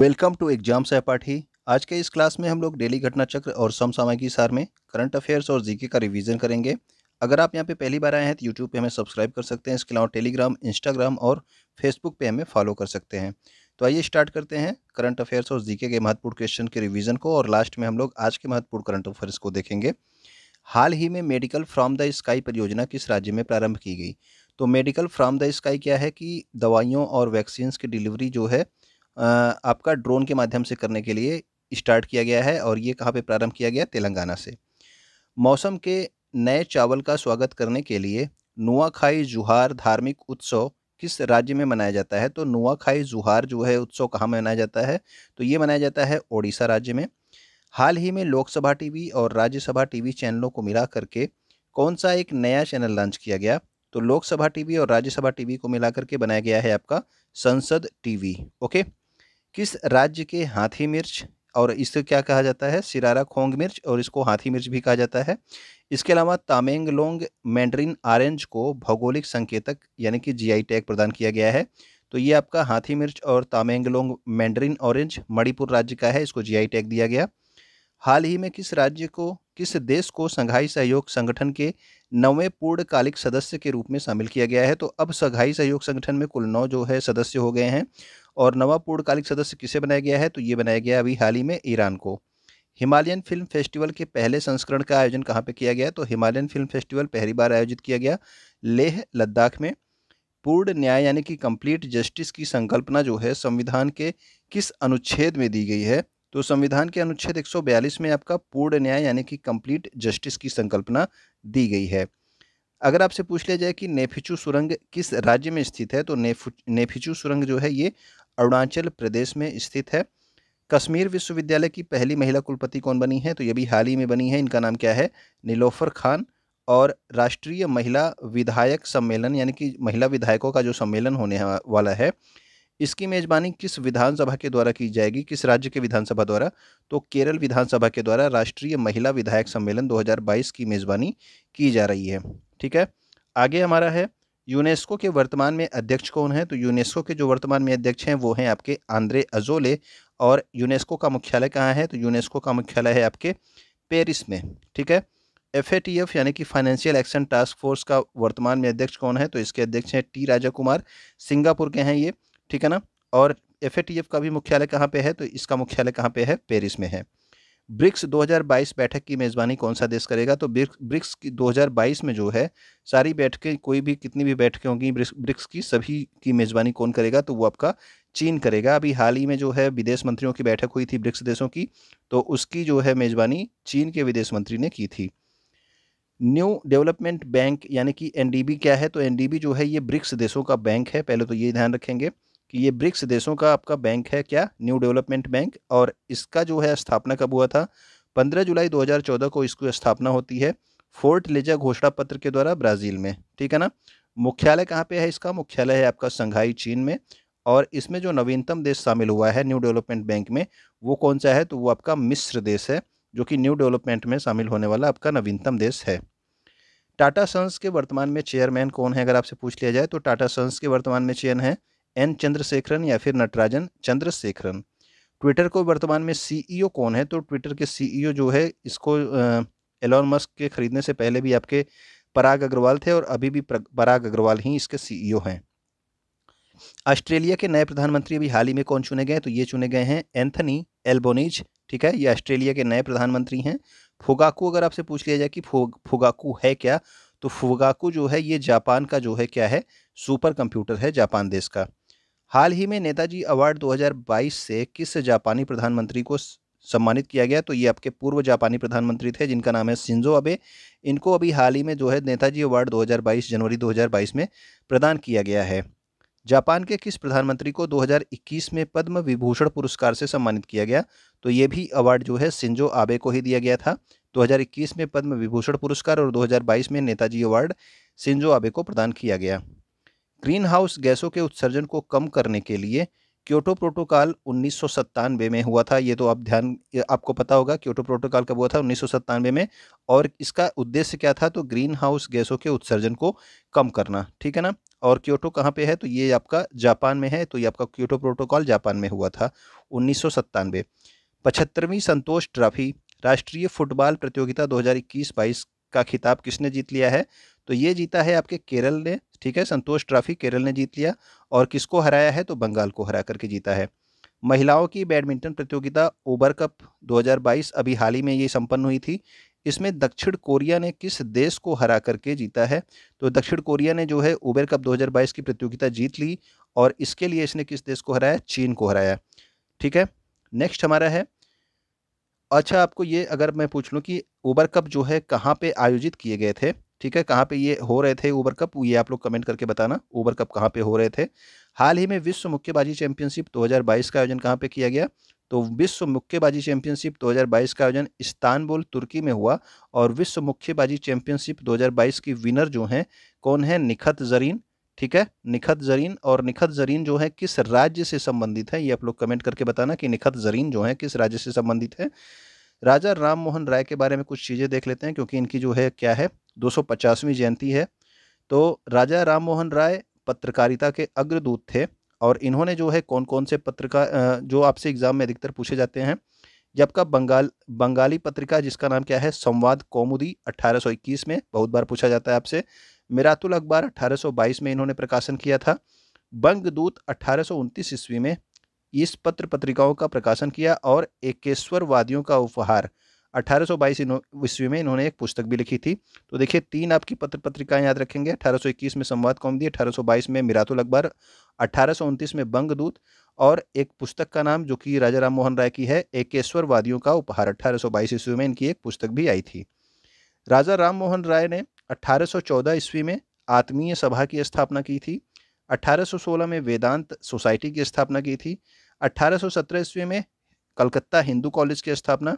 welcome to exam सहपाठी आज के इस क्लास में हम लोग डेली घटना चक्र और समसामयिकी सार में करंट अफेयर्स और जीके का रिवीजन करेंगे अगर आप यहाँ पे पहली बार आए हैं तो यूट्यूब पे हमें सब्सक्राइब कर सकते हैं इसके अलावा टेलीग्राम इंस्टाग्राम और फेसबुक पे हमें फॉलो कर सकते हैं तो आइए स्टार्ट करते हैं करंट अफेयर्स और जीके के महत्वपूर्ण क्वेश्चन के रिविजन को और लास्ट में हम लोग आज के महत्वपूर्ण करंट अफेयर्स को देखेंगे हाल ही में मेडिकल फ्रॉम द स्काई परियोजना किस राज्य में प्रारंभ की गई तो मेडिकल फ्रॉम द स्काई क्या है कि दवाइयों और वैक्सीन्स की डिलीवरी जो है आपका ड्रोन के माध्यम से करने के लिए स्टार्ट किया गया है और ये कहाँ पे प्रारंभ किया गया तेलंगाना से मौसम के नए चावल का स्वागत करने के लिए नुआखाई जुहार धार्मिक उत्सव किस राज्य में मनाया जाता है तो नुआखाई जुहार जो है उत्सव कहाँ में मनाया जाता है तो ये मनाया जाता है ओडिशा राज्य में हाल ही में लोकसभा टीवी और राज्यसभा टीवी चैनलों को मिला करके कौन सा एक नया चैनल लॉन्च किया गया तो लोकसभा टीवी और राज्यसभा टीवी को मिला करके बनाया गया है आपका संसद टीवी ओके किस राज्य के हाथी मिर्च और इसको क्या कहा जाता है सिरारा खोंग मिर्च और इसको हाथी मिर्च भी कहा जाता है इसके अलावा तामेंगलोंग मैंड्रिन ऑरेंज को भौगोलिक संकेतक यानी कि जीआई टैग प्रदान किया गया है तो ये आपका हाथी मिर्च और तामेंगलोंग मैंड्रिन ऑरेंज मणिपुर राज्य का है इसको जीआई टैग दिया गया हाल ही में किस राज्य को किस देश को संघाई सहयोग संगठन के नवे पूर्णकालिक सदस्य के रूप में शामिल किया गया है तो अब संघाई सहयोग संगठन में कुल नौ जो है सदस्य हो गए हैं और नवा पूर्णकालिक सदस्य किसे बनाया गया है तो ये बनाया गया अभी हाल ही में ईरान को हिमालयन फिल्म फेस्टिवल के पहले संस्करण का आयोजन कहाँ पे किया गया तो हिमालयन फिल्म फेस्टिवल पहली बार आयोजित किया गया लेह लद्दाख में पूर्ण न्याय यानी कि कंप्लीट जस्टिस की संकल्पना जो है संविधान के किस अनुच्छेद में दी गई है तो संविधान के अनुच्छेद 142 में आपका पूर्ण न्याय यानी कि कंप्लीट जस्टिस की संकल्पना दी गई है अगर आपसे पूछ लिया जाए कि नेफिचू सुरंग किस राज्य में स्थित है तो नेफिचू सुरंग जो है ये अरुणाचल प्रदेश में स्थित है कश्मीर विश्वविद्यालय की पहली महिला कुलपति कौन बनी है तो ये भी हाल ही में बनी है इनका नाम क्या है नीलोफर खान और राष्ट्रीय महिला विधायक सम्मेलन यानी कि महिला विधायकों का जो सम्मेलन होने वाला है इसकी मेजबानी किस विधानसभा के द्वारा की जाएगी किस राज्य के विधानसभा द्वारा तो केरल विधानसभा के द्वारा राष्ट्रीय महिला विधायक सम्मेलन 2022 की मेजबानी की जा रही है ठीक है आगे हमारा है यूनेस्को के वर्तमान में अध्यक्ष कौन है तो यूनेस्को के जो वर्तमान में अध्यक्ष हैं वो हैं आपके आंद्रे अजोले और यूनेस्को का मुख्यालय कहाँ है तो यूनेस्को का मुख्यालय है आपके पेरिस में ठीक है एफ यानी कि फाइनेंशियल एक्शन टास्क फोर्स का वर्तमान में अध्यक्ष कौन है तो इसके अध्यक्ष हैं टी राजा कुमार सिंगापुर के हैं ये ठीक है ना और एफ का भी मुख्यालय कहाँ पे है तो इसका मुख्यालय कहाँ पे है पेरिस में है ब्रिक्स 2022 बैठक की मेज़बानी कौन सा देश करेगा तो ब्रिक्स की 2022 में जो है सारी बैठकें कोई भी कितनी भी बैठकें होंगी ब्रिक्स की सभी की मेज़बानी कौन करेगा तो वो आपका चीन करेगा अभी हाल ही में जो है विदेश मंत्रियों की बैठक हुई थी ब्रिक्स देशों की तो उसकी जो है मेज़बानी चीन के विदेश मंत्री ने की थी न्यू डेवलपमेंट बैंक यानी कि एन क्या है तो एन जो है ये ब्रिक्स देशों का बैंक है पहले तो ये ध्यान रखेंगे कि ये ब्रिक्स देशों का आपका बैंक है क्या न्यू डेवलपमेंट बैंक और इसका जो है स्थापना कब हुआ था 15 जुलाई 2014 को इसकी स्थापना होती है फोर्ट लेजा घोषणा पत्र के द्वारा ब्राज़ील में ठीक है ना मुख्यालय कहाँ पे है इसका मुख्यालय है आपका संघाई चीन में और इसमें जो नवीनतम देश शामिल हुआ है न्यू डेवलपमेंट बैंक में वो कौन सा है तो वो आपका मिस्र देश है जो कि न्यू डेवलपमेंट में शामिल होने वाला आपका नवीनतम देश है टाटा सन्स के वर्तमान में चेयरमैन कौन है अगर आपसे पूछ लिया जाए तो टाटा सन्स के वर्तमान में चेयर है एन चंद्रशेखरन या फिर नटराजन चंद्रशेखरन ट्विटर को वर्तमान में सीईओ e कौन है तो ट्विटर के सीईओ e जो है इसको एलोन मस्क के ख़रीदने से पहले भी आपके पराग अग्रवाल थे और अभी भी पराग अग्रवाल ही इसके सीईओ e हैं ऑस्ट्रेलिया के नए प्रधानमंत्री अभी हाल ही में कौन चुने गए तो ये चुने गए हैं एंथनी एल्बोनिज ठीक है ये ऑस्ट्रेलिया के नए प्रधानमंत्री हैं फुगाकू अगर आपसे पूछ लिया जाए कि फुगाकू है क्या तो फुगाकू जो है ये जापान का जो है क्या है सुपर कंप्यूटर है जापान देश का हाल ही में नेताजी अवार्ड 2022 से किस जापानी प्रधानमंत्री को सम्मानित किया गया तो ये आपके पूर्व जापानी प्रधानमंत्री थे जिनका नाम है सिंजो अबे इनको अभी हाल ही में जो है नेताजी अवार्ड 2022 जनवरी 2022 में प्रदान किया गया है जापान के किस प्रधानमंत्री को 2021 में पद्म विभूषण पुरस्कार से सम्मानित किया गया तो ये भी अवार्ड जो है सिंजो आबे को ही दिया गया था 2021 में पद्म विभूषण पुरस्कार और 2022 में नेताजी अवार्ड सिंजो आबे को प्रदान किया गया ग्रीन हाउस गैसों के उत्सर्जन को कम करने के लिए क्योटो प्रोटोकॉल उन्नीस में हुआ था ये तो आप ध्यान आपको पता होगा क्योटो प्रोटोकॉल कब हुआ था उन्नीस में और इसका उद्देश्य क्या था तो ग्रीन हाउस गैसों के उत्सर्जन को कम करना ठीक है ना और क्योटो कहाँ पे है तो ये आपका जापान में है तो ये आपका क्योटो प्रोटोकॉल जापान में हुआ था उन्नीस सौ पचहत्तरवीं संतोष ट्रॉफी राष्ट्रीय फुटबॉल प्रतियोगिता दो हज़ार का खिताब किसने जीत लिया है तो ये जीता है आपके केरल ने ठीक है संतोष ट्रॉफी केरल ने जीत लिया और किसको हराया है तो बंगाल को हरा करके जीता है महिलाओं की बैडमिंटन प्रतियोगिता ओबर कप 2022 अभी हाल ही में ये संपन्न हुई थी इसमें दक्षिण कोरिया ने किस देश को हरा करके जीता है तो दक्षिण कोरिया ने जो है ओबर कप 2022 की प्रतियोगिता जीत ली और इसके लिए इसने किस देश को हराया चीन को हराया ठीक है नेक्स्ट हमारा है अच्छा आपको ये अगर मैं पूछ लूँ कि ओबर कप जो है कहाँ पे आयोजित किए गए थे ठीक है कहाँ पे ये हो रहे थे ओवर कप ये आप लोग कमेंट करके बताना ओवर कप कहाँ पे हो रहे थे हाल ही में विश्व मुक्केबाजी चैंपियनशिप 2022 का आयोजन कहाँ पे किया गया तो विश्व मुक्केबाजी चैंपियनशिप 2022 का आयोजन इस्तानबुल तुर्की में हुआ और विश्व मुक्केबाजी चैंपियनशिप 2022 की विनर जो हैं कौन है निखत जरीन ठीक है निखत जरीन और निखत जरीन जो है किस राज्य से संबंधित है ये आप लोग कमेंट करके बताना कि निखत जरीन जो है किस राज्य से संबंधित है राजा राम मोहन राय के बारे में कुछ चीज़ें देख लेते हैं क्योंकि इनकी जो है क्या है 250वीं जयंती है तो राजा राम मोहन राय पत्रकारिता के अग्रदूत थे और इन्होंने जो है कौन कौन से पत्रकार जो आपसे एग्ज़ाम में अधिकतर पूछे जाते हैं का बंगाल बंगाली पत्रिका जिसका नाम क्या है संवाद कौमुदी 1821 में बहुत बार पूछा जाता है आपसे मिरातुल अखबार 1822 में इन्होंने प्रकाशन किया था बंगदूत अठारह ईस्वी में इस पत्र पत्रिकाओं का प्रकाशन किया और एकेश्वरवादियों का उपहार 1822 ईस्वी में इन्होंने एक पुस्तक भी लिखी थी तो देखिए तीन आपकी पत्र पत्रिकाएं याद रखेंगे 1821 में संवाद कौमदी बाईस में मिरातुल अकबर अठारह में बंग दूत और एक पुस्तक का नाम जो कि राजा राम मोहन राय की है एकेश्वरवादियों का उपहार अठारह ईस्वी में इनकी एक पुस्तक भी आई थी राजा राम मोहन राय ने 1814 ईस्वी में आत्मीय सभा की स्थापना की थी 1816 में वेदांत सोसाइटी की स्थापना की थी 1817 ईस्वी में कलकत्ता हिंदू कॉलेज की स्थापना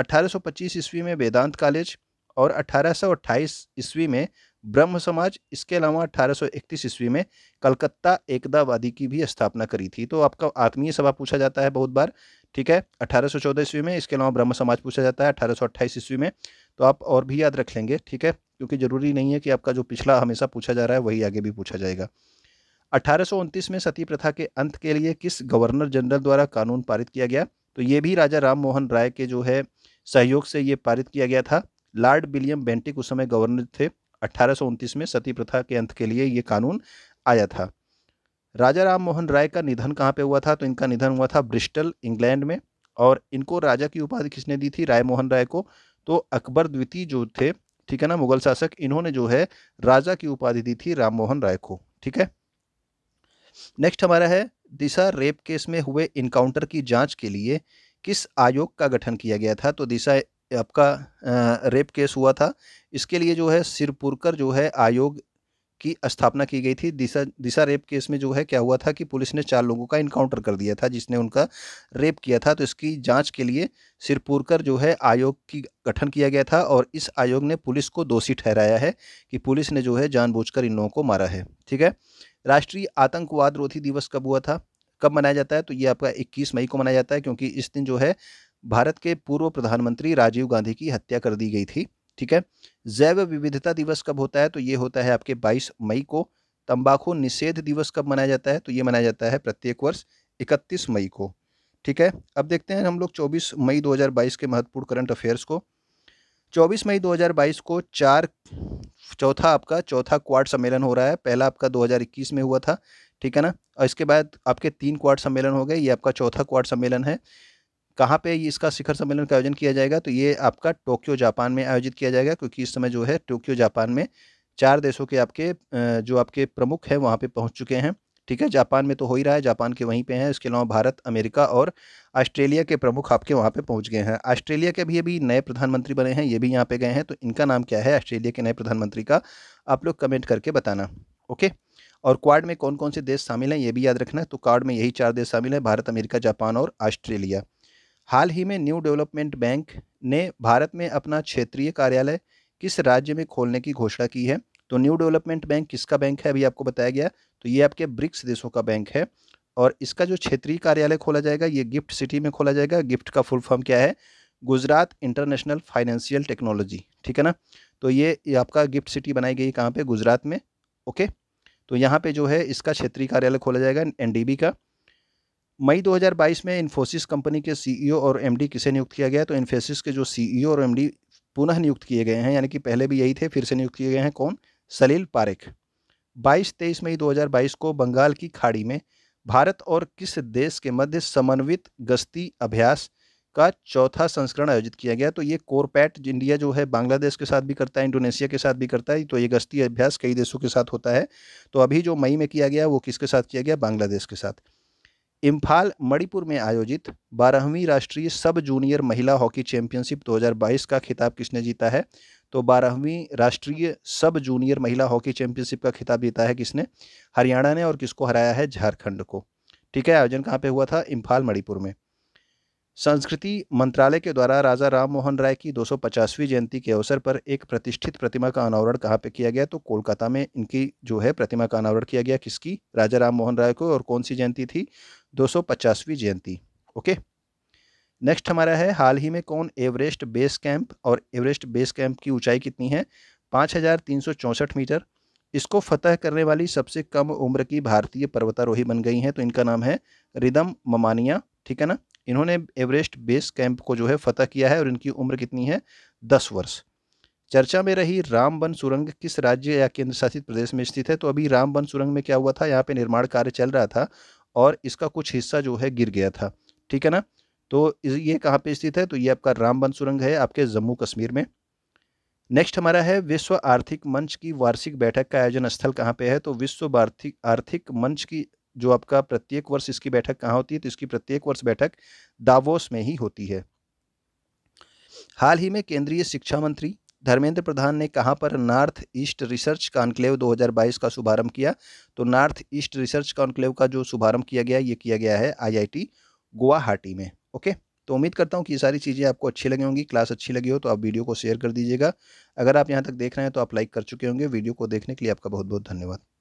1825 ईस्वी में वेदांत कॉलेज और 1828 ईस्वी में ब्रह्म समाज इसके अलावा 1831 ईस्वी में कलकत्ता एकदावादी की भी स्थापना करी थी तो आपका आत्मीय सभा पूछा जाता है बहुत बार ठीक है 1814 ईस्वी में इसके अलावा ब्रह्म समाज पूछा जाता है 1828 ईस्वी में तो आप और भी याद रख लेंगे ठीक है क्योंकि ज़रूरी नहीं है कि आपका जो पिछला हमेशा पूछा जा रहा है वही आगे भी पूछा जाएगा अठारह में सती प्रथा के अंत के लिए किस गवर्नर जनरल द्वारा कानून पारित किया गया तो ये भी राजा राम मोहन राय के जो है सहयोग से ये पारित किया गया था लॉर्ड विलियम बेंटिक उस समय गवर्नर थे अठारह में सती प्रथा के अंत के लिए ये कानून आया था राजा राम मोहन राय का निधन कहाँ पे हुआ था तो इनका निधन हुआ था ब्रिस्टल इंग्लैंड में और इनको राजा की उपाधि किसने दी थी राय मोहन राय को तो अकबर द्वितीय जो थे ठीक है ना मुगल शासक इन्होंने जो है राजा की उपाधि दी थी राम मोहन राय को ठीक है नेक्स्ट हमारा है दिशा रेप केस में हुए इनकाउंटर की जांच के लिए किस आयोग का गठन किया गया था तो दिशा आपका रेप केस हुआ था इसके लिए जो है सिरपुरकर जो है आयोग की स्थापना की गई थी दिशा दिशा रेप केस में जो है क्या हुआ था कि पुलिस ने चार लोगों का इनकाउंटर कर दिया था जिसने उनका रेप किया था तो इसकी जांच के लिए सिरपुरकर जो है आयोग की गठन किया गया था और इस आयोग ने पुलिस को दोषी ठहराया है कि पुलिस ने जो है जानबूझकर इन लोगों को मारा है ठीक है राष्ट्रीय आतंकवाद रोधी दिवस कब हुआ था कब मनाया जाता है तो ये आपका 21 मई को मनाया जाता है क्योंकि इस दिन जो है भारत के पूर्व प्रधानमंत्री राजीव गांधी की हत्या कर दी गई थी ठीक है जैव विविधता दिवस कब होता है तो ये होता है आपके 22 मई को तंबाकू निषेध दिवस कब मनाया जाता है तो ये मनाया जाता है प्रत्येक वर्ष इकतीस मई को ठीक है अब देखते हैं हम लोग चौबीस मई दो के महत्वपूर्ण करंट अफेयर्स को 24 मई 2022 को चार चौथा आपका चौथा क्वाड सम्मेलन हो रहा है पहला आपका 2021 में हुआ था ठीक है ना और इसके बाद आपके तीन क्वाड सम्मेलन हो गए ये आपका चौथा क्वाड सम्मेलन है कहाँ पे इसका शिखर सम्मेलन का आयोजन किया जाएगा तो ये आपका टोक्यो जापान में आयोजित किया जाएगा क्योंकि इस समय जो है टोक्यो जापान में चार देशों के आपके जो आपके प्रमुख हैं वहाँ पे पहुँच चुके हैं ठीक है जापान में तो हो ही रहा है जापान के वहीं पे हैं इसके अलावा भारत अमेरिका और ऑस्ट्रेलिया के प्रमुख आपके वहाँ पे पहुँच गए हैं ऑस्ट्रेलिया के भी अभी नए प्रधानमंत्री बने हैं ये भी यहाँ पे गए हैं तो इनका नाम क्या है ऑस्ट्रेलिया के नए प्रधानमंत्री का आप लोग कमेंट करके बताना ओके और क्वाड में कौन कौन से देश शामिल हैं ये भी याद रखना है तो क्वाड में यही चार देश शामिल हैं भारत अमेरिका जापान और ऑस्ट्रेलिया हाल ही में न्यू डेवलपमेंट बैंक ने भारत में अपना क्षेत्रीय कार्यालय किस राज्य में खोलने की घोषणा की है तो न्यू डेवलपमेंट बैंक किसका बैंक है अभी आपको बताया गया तो ये आपके ब्रिक्स देशों का बैंक है और इसका जो क्षेत्रीय कार्यालय खोला जाएगा ये गिफ्ट सिटी में खोला जाएगा गिफ्ट का फुल फॉर्म क्या है गुजरात इंटरनेशनल फाइनेंशियल टेक्नोलॉजी ठीक है ना तो ये, आपका गिफ्ट सिटी बनाई गई कहाँ पे गुजरात में ओके तो यहाँ पे जो है इसका क्षेत्रीय कार्यालय खोला जाएगा एनडीबी का मई 2022 में इन्फोसिस कंपनी के सीईओ e और एमडी किसे नियुक्त किया गया तो इन्फोसिस के जो सीईओ e और एमडी पुनः नियुक्त किए गए हैं यानी कि पहले भी यही थे फिर से नियुक्त किए गए हैं कौन सलील पारेख 22 तेईस मई 2022 को बंगाल की खाड़ी में भारत और किस देश के मध्य समन्वित गश्ती अभ्यास का चौथा संस्करण आयोजित किया गया तो ये कोरपैट इंडिया जो है बांग्लादेश के साथ भी करता है इंडोनेशिया के साथ भी करता है तो ये गश्ती अभ्यास कई देशों के साथ होता है तो अभी जो मई में किया गया वो किसके साथ किया गया बांग्लादेश के साथ इम्फाल मणिपुर में आयोजित बारहवीं राष्ट्रीय सब जूनियर महिला हॉकी चैंपियनशिप 2022 का खिताब किसने जीता है तो बारहवीं राष्ट्रीय सब जूनियर महिला हॉकी चैंपियनशिप का खिताब जीता है किसने हरियाणा ने और किसको हराया है झारखंड को ठीक है आयोजन कहाँ पे हुआ था इम्फाल मणिपुर में संस्कृति मंत्रालय के द्वारा राजा राम मोहन राय की 250वीं जयंती के अवसर पर एक प्रतिष्ठित प्रतिमा का अनावरण कहाँ पे किया गया तो कोलकाता में इनकी जो है प्रतिमा का अनावरण किया गया किसकी राजा राम मोहन राय को और कौन सी जयंती थी 250वीं जयंती ओके नेक्स्ट हमारा है हाल ही में कौन एवरेस्ट बेस कैंप और एवरेस्ट बेस कैंप की ऊंचाई कितनी है पाँच हज़ार तीन सौ चौंसठ मीटर इसको फतह करने वाली सबसे कम उम्र की भारतीय पर्वतारोही बन गई हैं तो इनका नाम है रिदम ममानिया ठीक है ना इन्होंने एवरेस्ट बेस कैंप को जो है फतह किया है और इनकी उम्र कितनी है दस वर्ष चर्चा में रही राम वन सुरंग किस राज्य या केंद्र शासित प्रदेश में स्थित है तो अभी राम वन सुरंग में क्या हुआ था यहाँ पे निर्माण कार्य चल रहा था और इसका कुछ हिस्सा जो है गिर गया था ठीक है ना तो ये कहाँ पे स्थित है तो ये आपका रामबन सुरंग है आपके जम्मू कश्मीर में नेक्स्ट हमारा है विश्व आर्थिक मंच की वार्षिक बैठक का आयोजन स्थल कहाँ पे है तो विश्व आर्थिक आर्थिक मंच की जो आपका प्रत्येक वर्ष इसकी बैठक कहाँ होती है तो इसकी प्रत्येक वर्ष बैठक दावोस में ही होती है हाल ही में केंद्रीय शिक्षा मंत्री धर्मेंद्र प्रधान ने कहाँ पर नॉर्थ ईस्ट रिसर्च कॉन्क्लेव 2022 का शुभारंभ किया तो नॉर्थ ईस्ट रिसर्च कॉन्क्लेव का जो शुभारंभ किया गया ये किया गया है आईआईटी गुवाहाटी में ओके तो उम्मीद करता हूँ कि ये सारी चीज़ें आपको अच्छी लगी होंगी क्लास अच्छी लगी हो तो आप वीडियो को शेयर कर दीजिएगा अगर आप यहाँ तक देख रहे हैं तो आप लाइक कर चुके होंगे वीडियो को देखने के लिए आपका बहुत बहुत धन्यवाद